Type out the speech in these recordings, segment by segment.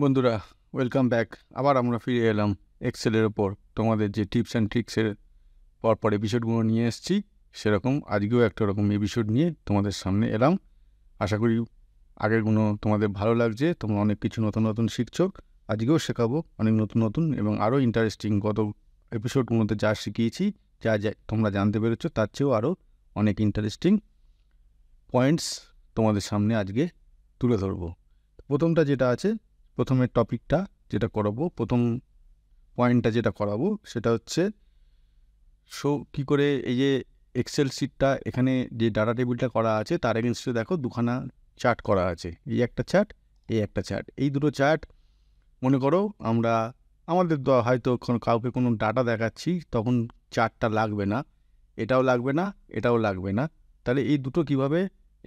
বন্ধুরা welcome back আবার আমরা ফিরে এলাম এক্সেলের ওপর তোমাদের যে টিপস অ্যান্ড ট্রিক্সের পরপর এপিসোডগুলো নিয়ে এসেছি সেরকম আজকেও একটা রকম এপিসোড নিয়ে তোমাদের সামনে এলাম আশা করি আগেরগুলো তোমাদের ভালো লাগছে তোমরা অনেক কিছু নতুন নতুন শিখছো আজকেও শেখাবো অনেক নতুন নতুন এবং আরও ইন্টারেস্টিং গত এপিসোডগুলোতে যা শিখিয়েছি যা যা তোমরা জানতে পেরেছো তার চেয়েও আরও অনেক ইন্টারেস্টিং পয়েন্টস তোমাদের সামনে আজকে তুলে ধরবো প্রথমটা যেটা আছে প্রথমে টপিকটা যেটা করাবো প্রথম পয়েন্টটা যেটা করাবো সেটা হচ্ছে সো কী করে এই যে এক্সেল শিটটা এখানে যে ডাটা টেবিলটা করা আছে তার এগেনস্টে দেখো দুখানা চার্ট করা আছে এই একটা চার্ট এই একটা চার্ট এই দুটো চার্ট মনে করো আমরা আমাদের হয়তো কাউকে কোনো ডাটা দেখাচ্ছি তখন চার্টটা লাগবে না এটাও লাগবে না এটাও লাগবে না তাহলে এই দুটো কিভাবে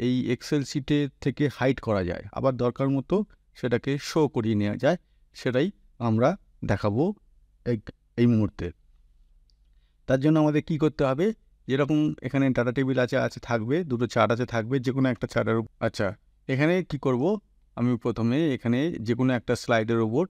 এই এক্সেল শিটে থেকে হাইট করা যায় আবার দরকার মতো সেটাকে শো করিয়ে নেওয়া যায় সেটাই আমরা দেখাবো এই এই মুহূর্তে তার জন্য আমাদের কি করতে হবে যেরকম এখানে ডাটা টেবিল আছে আছে থাকবে দুটো চার্ট আছে থাকবে যে কোনো একটা চার্টের আচ্ছা এখানে কি করব আমি প্রথমে এখানে যে কোনো একটা স্লাইডের ওপর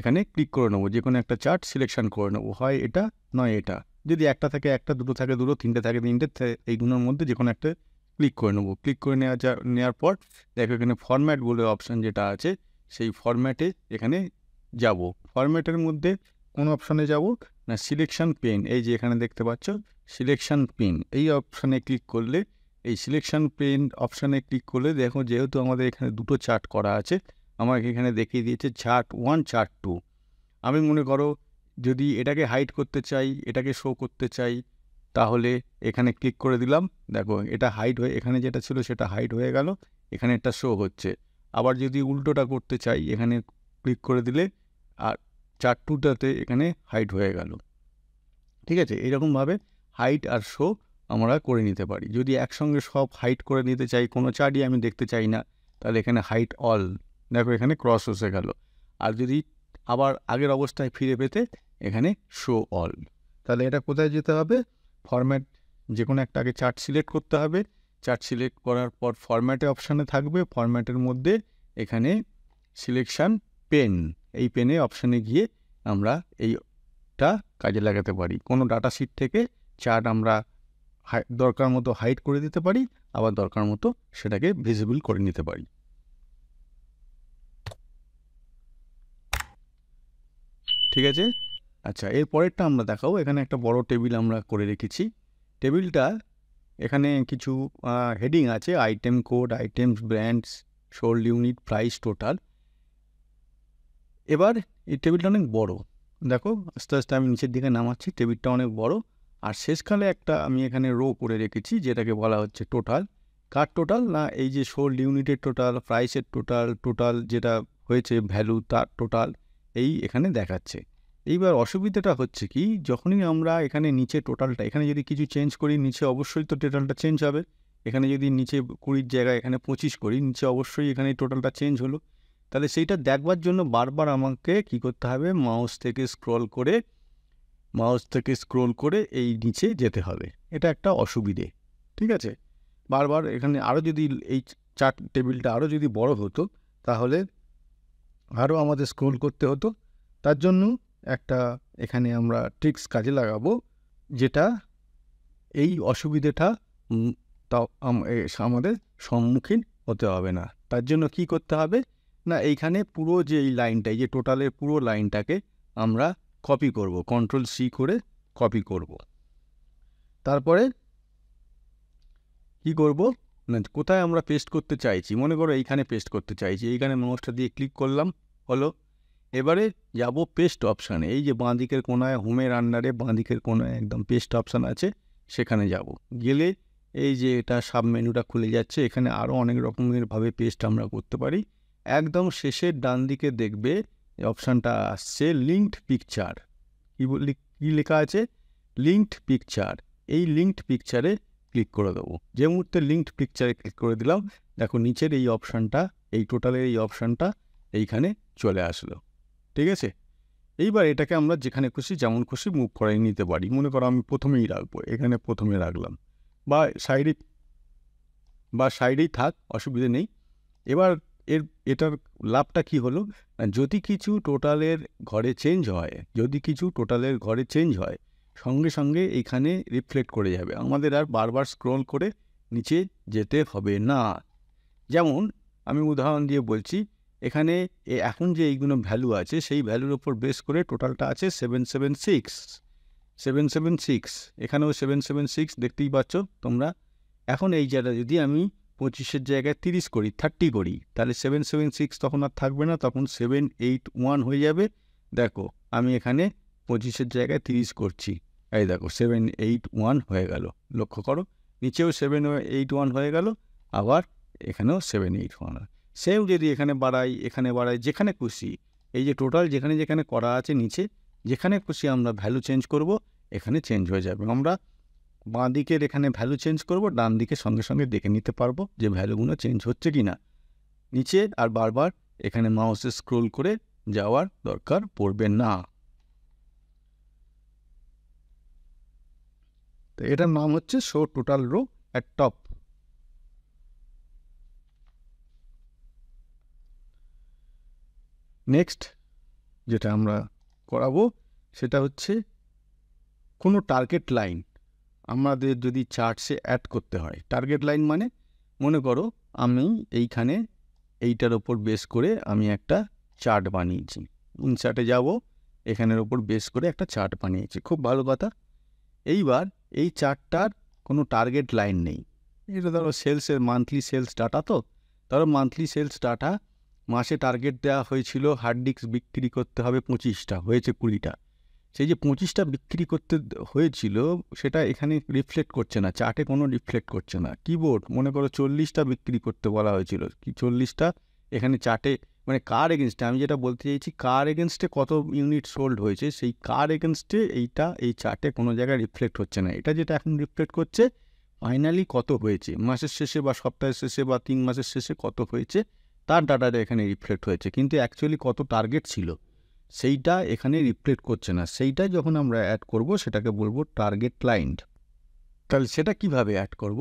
এখানে ক্লিক করে নেবো যে কোনো একটা চার্ট সিলেকশন করে নেবো হয় এটা নয় এটা যদি একটা থাকে একটা দুটো থাকে দুটো তিনটে থাকে তিনটে এইগুলোর মধ্যে যে কোনো একটা ক্লিক করে নেবো ক্লিক করে নেওয়া যা নেওয়ার পর দেখো এখানে ফরম্যাট বলে অপশান যেটা আছে সেই ফরম্যাটে এখানে যাব ফরম্যাটের মধ্যে কোন অপশানে যাব না সিলেকশান পেন এই যে এখানে দেখতে পাচ্ছ সিলেকশান পেন এই অপশানে ক্লিক করলে এই সিলেকশান পেন অপশানে ক্লিক করলে দেখো যেহেতু আমাদের এখানে দুটো চার্ট করা আছে আমাকে এখানে দেখিয়ে দিয়েছে চার্ট ওয়ান চার্ট টু আমি মনে করো যদি এটাকে হাইট করতে চাই এটাকে শো করতে চাই তাহলে এখানে ক্লিক করে দিলাম দেখো এটা হাইট হয়ে এখানে যেটা ছিল সেটা হাইট হয়ে গেল এখানে একটা শো হচ্ছে আবার যদি উল্টোটা করতে চাই এখানে ক্লিক করে দিলে আর চার্ট টুটাতে এখানে হাইট হয়ে গেল ঠিক আছে এরকমভাবে হাইট আর শো আমরা করে নিতে পারি যদি একসঙ্গে সব হাইট করে নিতে চাই কোনো চার্টই আমি দেখতে চাই না তাহলে এখানে হাইট অল দেখো এখানে ক্রস হসে গেল আর যদি আবার আগের অবস্থায় ফিরে পেতে এখানে শো অল তাহলে এটা কোথায় যেতে হবে ফরম্যাট যে কোনো একটা আগে চার্ট সিলেক্ট করতে হবে চার্ট সিলেক্ট করার পর ফরম্যাটে অপশানে থাকবে ফরম্যাটের মধ্যে এখানে সিলেকশান পেন এই পেনে অপশানে গিয়ে আমরা এইটা কাজে লাগাতে পারি কোনো ডাটা শিট থেকে চার্ট আমরা দরকার মতো হাইট করে দিতে পারি আবার দরকার মতো সেটাকে ভিজিবল করে নিতে পারি ঠিক আছে আচ্ছা এর পরেরটা আমরা দেখাবো এখানে একটা বড় টেবিল আমরা করে রেখেছি টেবিলটা এখানে কিছু হেডিং আছে item code items brands sold unit price total এবার এই টেবিলটা অনেক বড় দেখো আস্তে আস্তে আমি নিচের দিকে নামাচ্ছি টেবিলটা অনেক বড় আর শেষকালে একটা আমি এখানে রো করে রেখেছি যেটাকে বলা হচ্ছে টোটাল কার টোটাল না এই যে সোল্ড ইউনিটের টোটাল প্রাইসের টোটাল টোটাল যেটা হয়েছে ভ্যালু তার টোটাল এই এখানে দেখাচ্ছে এইবার অসুবিধাটা হচ্ছে কি যখনই আমরা এখানে নিচে টোটালটা এখানে যদি কিছু চেঞ্জ করি নিচে অবশ্যই তো টোটালটা চেঞ্জ হবে এখানে যদি নিচে কুড়ির জায়গায় এখানে পঁচিশ করি নিচে অবশ্যই এখানে টোটালটা চেঞ্জ হলো তাহলে সেইটা দেখবার জন্য বারবার আমাকে কি করতে হবে মাউস থেকে স্ক্রল করে মাউস থেকে স্ক্রোল করে এই নিচে যেতে হবে এটা একটা অসুবিধে ঠিক আছে বারবার এখানে আরও যদি এই চার্ট টেবিলটা আরও যদি বড় হতো তাহলে আরও আমাদের স্ক্রোল করতে হতো তার জন্য একটা এখানে আমরা ট্রিক্স কাজে লাগাবো যেটা এই অসুবিধেটা তা আমাদের সম্মুখীন হতে হবে না তার জন্য কি করতে হবে না এইখানে পুরো যে এই লাইনটা যে টোটালের পুরো লাইনটাকে আমরা কপি করব কন্ট্রোল সি করে কপি করব তারপরে কি করব না কোথায় আমরা পেস্ট করতে চাইছি মনে করো এইখানে পেস্ট করতে চাইছি এইখানে মাউসটা দিয়ে ক্লিক করলাম হলো এবারে যাব পেস্ট অপশানে এই যে বাঁদিকের কোনায় হোমের আন্ডারে বাঁ দিকের কোনায় একদম পেস্ট অপশান আছে সেখানে যাব গেলে এই যে এটা সাব মেনুটা খুলে যাচ্ছে এখানে আরও অনেক রকমেরভাবে পেস্ট আমরা করতে পারি একদম শেষের ডান দিকে দেখবে অপশানটা আসছে লিঙ্কড পিকচার কী বলি কী লেখা আছে লিঙ্কড পিকচার এই লিঙ্কড পিকচারে ক্লিক করে দেবো যে মুহূর্তে লিঙ্কড পিকচারে ক্লিক করে দিলাম দেখো নিচের এই অপশানটা এই টোটালের এই অপশানটা এইখানে চলে আসলো ঠিক আছে এইবার এটাকে আমরা যেখানে খুশি যেমন খুশি মুভ করাই নিতে পারি মনে করো আমি প্রথমেই রাখবো এখানে প্রথমে রাখলাম বা সাইডে বা সাইডেই থাক অসুবিধে নেই এবার এর এটার লাভটা কি হলো যদি কিছু টোটালের ঘরে চেঞ্জ হয় যদি কিছু টোটালের ঘরে চেঞ্জ হয় সঙ্গে সঙ্গে এখানে রিফ্লেক্ট করে যাবে আমাদের আর বারবার স্ক্রল করে নিচে যেতে হবে না যেমন আমি উদাহরণ দিয়ে বলছি এখানে এখন যে এইগুলো ভ্যালু আছে সেই ভ্যালুর ওপর বেস করে টোটালটা আছে seven seven six seven seven six এখানেও সেভেন সেভেন সিক্স দেখতেই পাচ্ছ তোমরা এখন এই জায়গা যদি আমি পঁচিশের জায়গায় তিরিশ করি থার্টি করি তাহলে সেভেন সেভেন সিক্স তখন আর থাকবে না তখন সেভেন এইট ওয়ান হয়ে যাবে দেখো আমি এখানে পঁচিশের জায়গায় তিরিশ করছি এই দেখো সেভেন এইট ওয়ান হয়ে গেল লক্ষ্য করো নিচেও সেভেন এইট ওয়ান হয়ে গেল আবার এখানেও সেভেন এইট ওয়ান সেম যদি এখানে বাড়াই এখানে বাড়াই যেখানে খুশি এই যে টোটাল যেখানে যেখানে করা আছে নিচে যেখানে খুশি আমরা ভ্যালু চেঞ্জ করব এখানে চেঞ্জ হয়ে যাবে আমরা বাঁ দিকের এখানে ভ্যালু চেঞ্জ করব ডান দিকে সঙ্গে সঙ্গে দেখে নিতে পারবো যে ভ্যালুগুলো চেঞ্জ হচ্ছে কি না নিচে আর বারবার এখানে মাউসে স্ক্রোল করে যাওয়ার দরকার পড়বে না তো এটার নাম হচ্ছে show total row at top next যেটা আমরা করাবো সেটা হচ্ছে কোনো টার্গেট লাইন আমাদের যদি চার্টসে অ্যাড করতে হয় টার্গেট লাইন মানে মনে করো আমি এইখানে এইটার ওপর বেস করে আমি একটা চার্ট বানিয়েছি ইনসার্টে যাব এখানের ওপর বেস করে একটা চার্ট বানিয়েছি খুব ভালো কথা এইবার এই চার্টটার কোনো টার্গেট লাইন নেই এটা ধরো সেলসের মান্থলি সেলস ডাটা তো ধরো মান্থলি সেলস ডাটা মাসে টার্গেট দেওয়া হয়েছিল হার্ড ডিস্ক বিক্রি করতে হবে পঁচিশটা হয়েছে কুড়িটা সেই যে পঁচিশটা বিক্রি করতে হয়েছিল সেটা এখানে রিফ্লেক্ট করছে না চার্টে কোনো রিফ্লেক্ট করছে না কিবোর্ড মনে করো চল্লিশটা বিক্রি করতে বলা হয়েছিল কি চল্লিশটা এখানে চার্টে মানে কার এগেনস্টে আমি যেটা বলতে চাইছি কার এগেনস্টে কত ইউনিট সোল্ড হয়েছে সেই কার এগেনস্টে এইটা এই চার্টে কোনো জায়গায় রিফ্লেক্ট হচ্ছে না এটা যেটা এখন রিফ্লেক্ট করছে ফাইনালি কত হয়েছে মাসের শেষে বা সপ্তাহের শেষে বা তিন মাসের শেষে কত হয়েছে তার ডাটাটা এখানে রিফ্লেক্ট হয়েছে কিন্তু অ্যাকচুয়ালি কত টার্গেট ছিল সেইটা এখানে রিফ্লেক্ট করছে না সেইটা যখন আমরা অ্যাড করব সেটাকে বলবো টার্গেট ক্লায়েন্ট তাহলে সেটা কিভাবে অ্যাড করব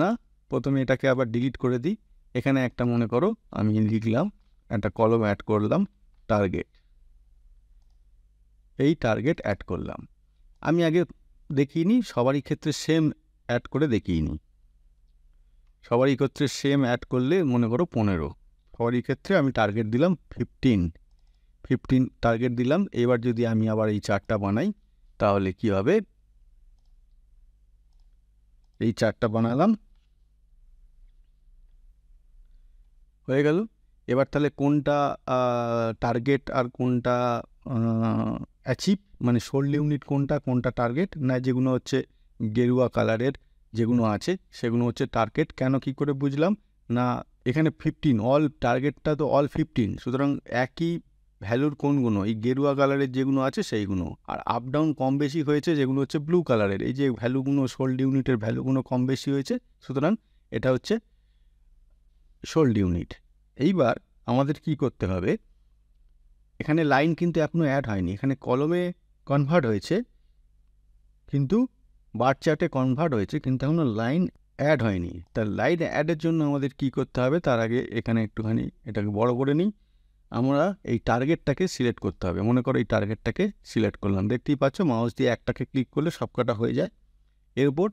না প্রথমে এটাকে আবার ডিলিট করে দিই এখানে একটা মনে করো আমি লিখলাম একটা কলম অ্যাড করলাম টার্গেট এই টার্গেট অ্যাড করলাম আমি আগে দেখিনি সবারই ক্ষেত্রে সেম অ্যাড করে দেখিয়ে নি সবারই ক্ষেত্রে সেম অ্যাড করলে মনে করো পনেরো সবারই ক্ষেত্রে আমি টার্গেট দিলাম ফিফটিন ফিফটিন টার্গেট দিলাম এবার যদি আমি আবার এই চারটা বানাই তাহলে কি হবে এই চারটা বানালাম হয়ে গেল এবার তাহলে কোনটা টার্গেট আর কোনটা অ্যাচিভ মানে সোল্ড ইউনিট কোনটা কোনটা টার্গেট না যেগুলো হচ্ছে গেরুয়া কালারের যেগুলো আছে সেগুলো হচ্ছে টার্গেট কেন কি করে বুঝলাম না এখানে ফিফটিন অল টার্গেটটা তো অল ফিফটিন সুতরাং একই ভ্যালুর কোনগুলো এই গেরুয়া কালারের যেগুলো আছে সেইগুলো আর আপ ডাউন কম বেশি হয়েছে যেগুলো হচ্ছে ব্লু কালারের এই যে ভ্যালুগুলো সোল্ড ইউনিটের ভ্যালুগুলো কম বেশি হয়েছে সুতরাং এটা হচ্ছে সোল্ড ইউনিট এইবার আমাদের কি করতে হবে এখানে লাইন কিন্তু এখনও অ্যাড হয়নি এখানে কলমে কনভার্ট হয়েছে কিন্তু বার চার্টে কনভার্ট হয়েছে কিন্তু এখনও লাইন অ্যাড হয়নি তার লাইট অ্যাডের জন্য আমাদের কি করতে হবে তার আগে এখানে একটুখানি এটাকে বড় করে নিই আমরা এই টার্গেটটাকে সিলেক্ট করতে হবে মনে করো এই টার্গেটটাকে সিলেক্ট করলাম দেখতেই পাচ্ছ মাউস দিয়ে একটাকে ক্লিক করলে কাটা হয়ে যায় এর উপর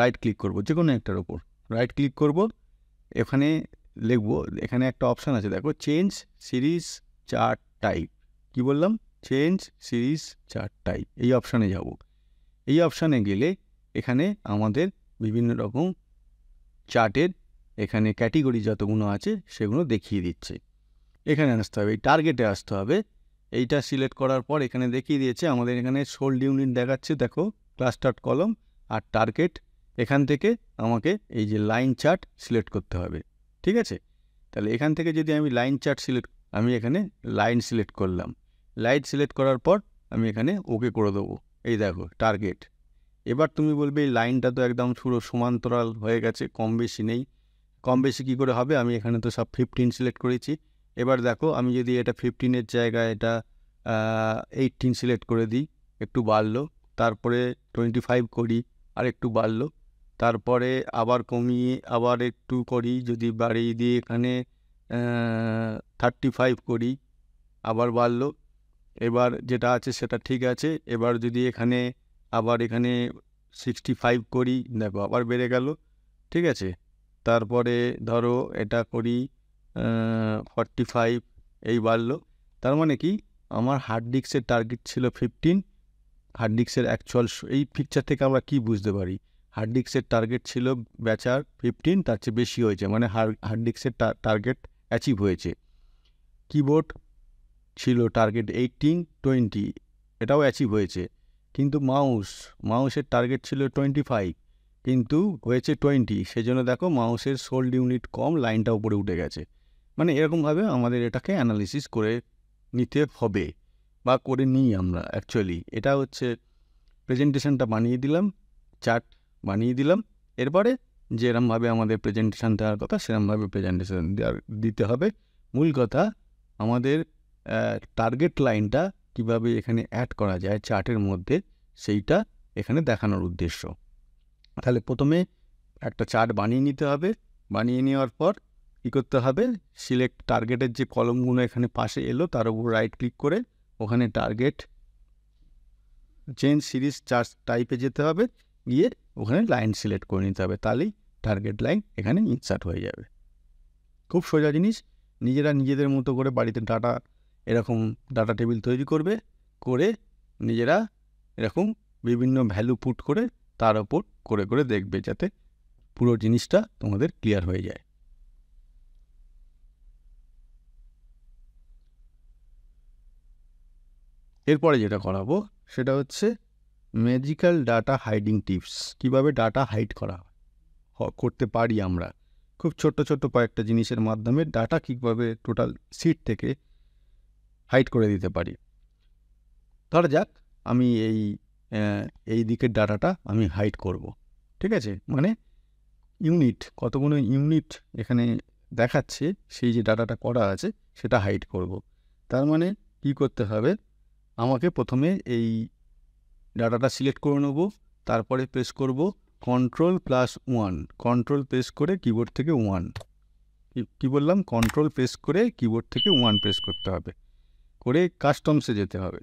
রাইট ক্লিক করব যে কোনো একটার উপর রাইট ক্লিক করব এখানে লিখব এখানে একটা অপশান আছে দেখো চেঞ্জ সিরিজ চার টাইপ কি বললাম চেঞ্জ সিরিজ চার টাইপ এই অপশানে যাব এই অপশানে গেলে এখানে আমাদের বিভিন্ন রকম চার্টের এখানে ক্যাটেগরি যতগুলো আছে সেগুলো দেখিয়ে দিচ্ছে এখানে আসতে হবে এই টার্গেটে আসতে হবে এইটা সিলেক্ট করার পর এখানে দেখিয়ে দিয়েছে আমাদের এখানে সোল্ড ইউনিট দেখাচ্ছে দেখো ক্লাস্টার্ড কলম আর টার্গেট এখান থেকে আমাকে এই যে লাইন চার্ট সিলেক্ট করতে হবে ঠিক আছে তাহলে এখান থেকে যদি আমি লাইন চার্ট সিলেক্ট আমি এখানে লাইন সিলেক্ট করলাম লাইট সিলেক্ট করার পর আমি এখানে ওকে করে দেবো এই দেখো টার্গেট এবার তুমি বলবে এই লাইনটা তো একদম পুরো সমান্তরাল হয়ে গেছে কম বেশি নেই কম বেশি কী করে হবে আমি এখানে তো সব ফিফটিন সিলেক্ট করেছি এবার দেখো আমি যদি এটা ফিফটিনের জায়গায় এটা এইটিন সিলেক্ট করে দিই একটু বাড়লো তারপরে টোয়েন্টি ফাইভ করি আর একটু বাড়লো তারপরে আবার কমিয়ে আবার একটু করি যদি বাড়িয়ে দিয়ে এখানে থার্টি ফাইভ করি আবার বাড়লো এবার যেটা আছে সেটা ঠিক আছে এবার যদি এখানে আবার এখানে সিক্সটি ফাইভ করি দেখো আবার বেড়ে গেল ঠিক আছে তারপরে ধরো এটা করি ফর্টি ফাইভ এই বাড়লো তার মানে কি আমার হার্ড ডিস্কের টার্গেট ছিল ফিফটিন হার্ড ডিস্কের অ্যাকচুয়াল এই পিকচার থেকে আমরা কি বুঝতে পারি হার্ড ডিস্কের টার্গেট ছিল বেচার ফিফটিন তার চেয়ে বেশি হয়েছে মানে হার্ড ডিস্কের টার্গেট অ্যাচিভ হয়েছে কিবোর্ড ছিল টার্গেট এইটিন টোয়েন্টি এটাও অ্যাচিভ হয়েছে কিন্তু মাউস মাউসের টার্গেট ছিল টোয়েন্টি ফাইভ কিন্তু হয়েছে টোয়েন্টি সেজন্য দেখো মাউসের সোল্ড ইউনিট কম লাইনটা উপরে উঠে গেছে মানে এরকমভাবে আমাদের এটাকে অ্যানালিসিস করে নিতে হবে বা করে নিই আমরা অ্যাকচুয়ালি এটা হচ্ছে প্রেজেন্টেশনটা বানিয়ে দিলাম চার্ট বানিয়ে দিলাম এরপরে যেরমভাবে আমাদের প্রেজেন্টেশান দেওয়ার কথা সেরমভাবে প্রেজেন্টেশান দেওয়ার দিতে হবে মূল কথা আমাদের টার্গেট লাইনটা কিভাবে এখানে অ্যাড করা যায় চার্টের মধ্যে সেইটা এখানে দেখানোর উদ্দেশ্য তাহলে প্রথমে একটা চার্ট বানিয়ে নিতে হবে বানিয়ে নেওয়ার পর কী করতে হবে সিলেক্ট টার্গেটের যে কলমগুলো এখানে পাশে এলো তার উপর রাইট ক্লিক করে ওখানে টার্গেট চেঞ্জ সিরিজ চার্জ টাইপে যেতে হবে গিয়ে ওখানে লাইন সিলেক্ট করে নিতে হবে তাহলেই টার্গেট লাইন এখানে ইনসার্ট হয়ে যাবে খুব সোজা জিনিস নিজেরা নিজেদের মতো করে বাড়িতে ডাটা এরকম ডাটা টেবিল তৈরি করবে করে নিজেরা এরকম বিভিন্ন ভ্যালু পুট করে তার ওপর করে করে দেখবে যাতে পুরো জিনিসটা তোমাদের ক্লিয়ার হয়ে যায় এরপরে যেটা করাবো সেটা হচ্ছে ম্যাজিক্যাল ডাটা হাইডিং টিপস কিভাবে ডাটা হাইড করা করতে পারি আমরা খুব ছোট্ট ছোট্ট কয়েকটা জিনিসের মাধ্যমে ডাটা কীভাবে টোটাল সিট থেকে হাইড করে দিতে পারি ধরা যাক আমি এই এই দিকের ডাটাটা আমি হাইড করব ঠিক আছে মানে ইউনিট কতগুলো ইউনিট এখানে দেখাচ্ছে সেই যে ডাটাটা করা আছে সেটা হাইড করব। তার মানে কি করতে হবে আমাকে প্রথমে এই ডাটাটা সিলেক্ট করে নেব তারপরে প্রেস করব control plus one control press করে কিবোর্ড থেকে ওয়ান কি বললাম কন্ট্রোল প্রেস করে কিবোর্ড থেকে ওয়ান প্রেস করতে হবে করে কাস্টমসে যেতে হবে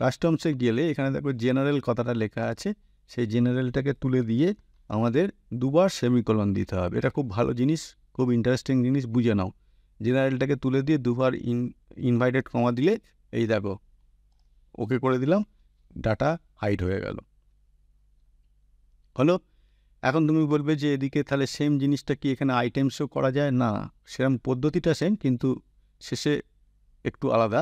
কাস্টমসে গেলে এখানে দেখো জেনারেল কথাটা লেখা আছে সেই জেনারেলটাকে তুলে দিয়ে আমাদের দুবার সেমিকলন দিতে হবে এটা খুব ভালো জিনিস খুব ইন্টারেস্টিং জিনিস বুঝে নাও জেনারেলটাকে তুলে দিয়ে দুবার ইন ইনভাইটেড কমা দিলে এই দেখো ওকে করে দিলাম ডাটা হাইড হয়ে গেল হলো এখন তুমি বলবে যে এদিকে তাহলে সেম জিনিসটা কি এখানে আইটেমসও করা যায় না সেরম পদ্ধতিটা সেম কিন্তু শেষে একটু আলাদা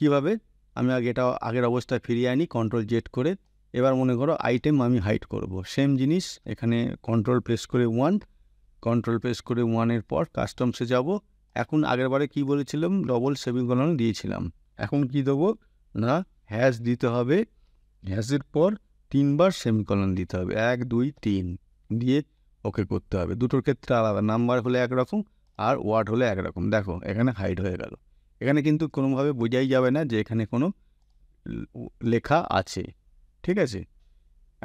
কিভাবে আমি আগে এটা আগের অবস্থায় ফিরিয়ে আনি কন্ট্রোল জেট করে এবার মনে করো আইটেম আমি হাইড করব সেম জিনিস এখানে কন্ট্রোল প্রেস করে ওয়ান কন্ট্রোল প্রেস করে ওয়ানের পর কাস্টমসে যাব এখন আগেরবারে কি বলেছিলাম ডবল সেভিং কলন দিয়েছিলাম এখন কি দেবো না হ্যাশ দিতে হবে হ্যাশের পর তিনবার সেমিকলন দিতে হবে এক দুই তিন দিয়ে ওকে করতে হবে দুটোর ক্ষেত্রে আলাদা নাম্বার হলে একরকম আর ওয়ার্ড হলে একরকম দেখো এখানে হাইড হয়ে গেল এখানে কিন্তু কোনোভাবে বোঝাই যাবে না যে এখানে কোনো লেখা আছে ঠিক আছে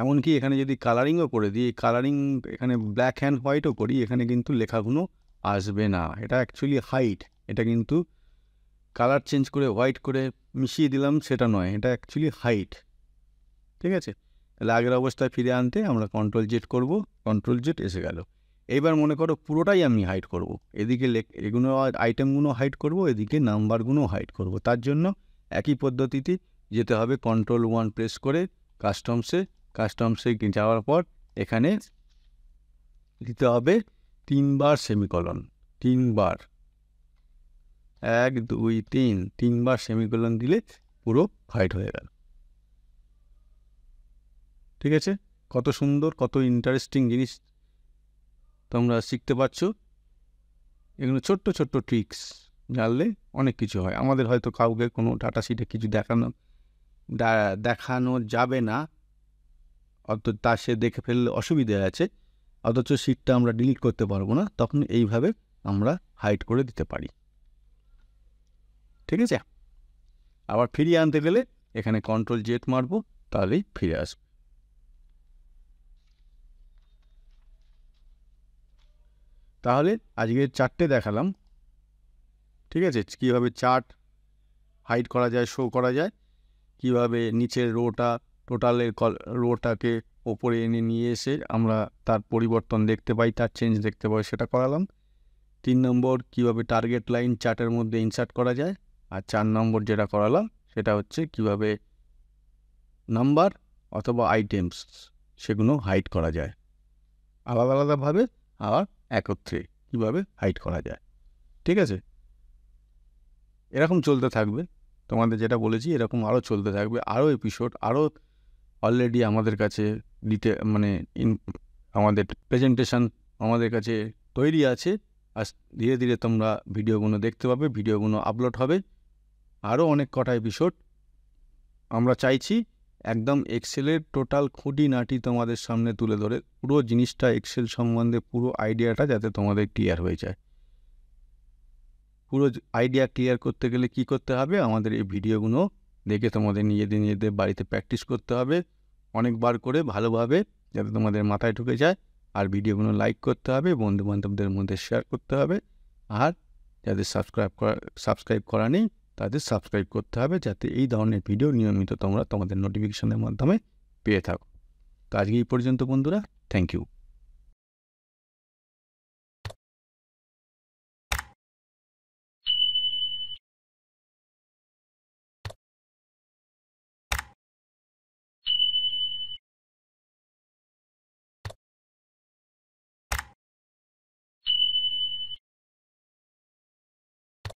এমনকি এখানে যদি কালারিংও করে দিই কালারিং এখানে ব্ল্যাক অ্যান্ড হোয়াইটও করি এখানে কিন্তু লেখাগুলো আসবে না এটা অ্যাকচুয়ালি হাইট এটা কিন্তু কালার চেঞ্জ করে হোয়াইট করে মিশিয়ে দিলাম সেটা নয় এটা অ্যাকচুয়ালি হাইট ঠিক আছে তাহলে আগের অবস্থায় ফিরে আনতে আমরা কন্ট্রোল জেট করব কন্ট্রোল জেট এসে গেল এইবার মনে করো পুরোটাই আমি হাইড করব। এদিকে এগুলো আইটেমগুলো হাইড করব এদিকে নাম্বারগুলো হাইড করব। তার জন্য একই পদ্ধতিতে যেতে হবে কন্ট্রোল ওয়ান প্রেস করে কাস্টমসে কাস্টমসে যাওয়ার পর এখানে দিতে হবে তিনবার সেমিকলন তিনবার এক দুই তিন তিনবার সেমিকলন দিলে পুরো হাইট হয়ে গেল ঠিক আছে কত সুন্দর কত ইন্টারেস্টিং জিনিস তোমরা শিখতে পারছো এগুলো ছোট্ট ছোট্ট ট্রিক্স জানলে অনেক কিছু হয় আমাদের হয়তো কাউকে কোনো ডাটা শিটে কিছু দেখানো দেখানো যাবে না অত তা সে দেখে ফেললে অসুবিধে আছে অথচ শিটটা আমরা ডিলিট করতে পারবো না তখন এইভাবে আমরা হাইড করে দিতে পারি ঠিক আছে আবার ফিরিয়ে আনতে গেলে এখানে কন্ট্রোল জেট মারবো তাহলেই ফিরে আসবে তাহলে আজকে চারটে দেখালাম ঠিক আছে কীভাবে চার্ট হাইড করা যায় শো করা যায় কিভাবে নিচের রোটা টোটালের কল রোটাকে ওপরে এনে নিয়ে এসে আমরা তার পরিবর্তন দেখতে পাই তার চেঞ্জ দেখতে পাই সেটা করালাম তিন নম্বর কিভাবে টার্গেট লাইন চার্টের মধ্যে ইনসার্ট করা যায় আর চার নম্বর যেটা করালাম সেটা হচ্ছে কিভাবে নাম্বার অথবা আইটেমস সেগুলো হাইড করা যায় আলাদা আলাদাভাবে আবার একত্রে কীভাবে হাইট করা যায় ঠিক আছে এরকম চলতে থাকবে তোমাদের যেটা বলেছি এরকম আরও চলতে থাকবে আরও এপিসোড আরও অলরেডি আমাদের কাছে ডিটে মানে ইন আমাদের প্রেজেন্টেশন আমাদের কাছে তৈরি আছে আর ধীরে ধীরে তোমরা ভিডিওগুলো দেখতে পাবে ভিডিওগুলো আপলোড হবে আরও অনেক কটা এপিসোড আমরা চাইছি একদম এক্সেলের টোটাল খুঁটি নাটি তোমাদের সামনে তুলে ধরে পুরো জিনিসটা এক্সেল সম্বন্ধে পুরো আইডিয়াটা যাতে তোমাদের ক্লিয়ার হয়ে যায় পুরো আইডিয়া ক্লিয়ার করতে গেলে কি করতে হবে আমাদের এই ভিডিওগুলো দেখে তোমাদের নিজেদের নিজেদের বাড়িতে প্র্যাকটিস করতে হবে অনেকবার করে ভালোভাবে যাতে তোমাদের মাথায় ঢুকে যায় আর ভিডিওগুলো লাইক করতে হবে বন্ধুবান্ধবদের মধ্যে শেয়ার করতে হবে আর যাদের সাবস্ক্রাইব করা সাবস্ক্রাইব করা নেই তাদের সাবস্ক্রাইব করতে হবে যাতে এই ধরনের ভিডিও নিয়মিত তোমরা তোমাদের নোটিফিকেশনের মাধ্যমে পেয়ে থাকো তো আজকে এই পর্যন্ত বন্ধুরা থ্যাংক ইউ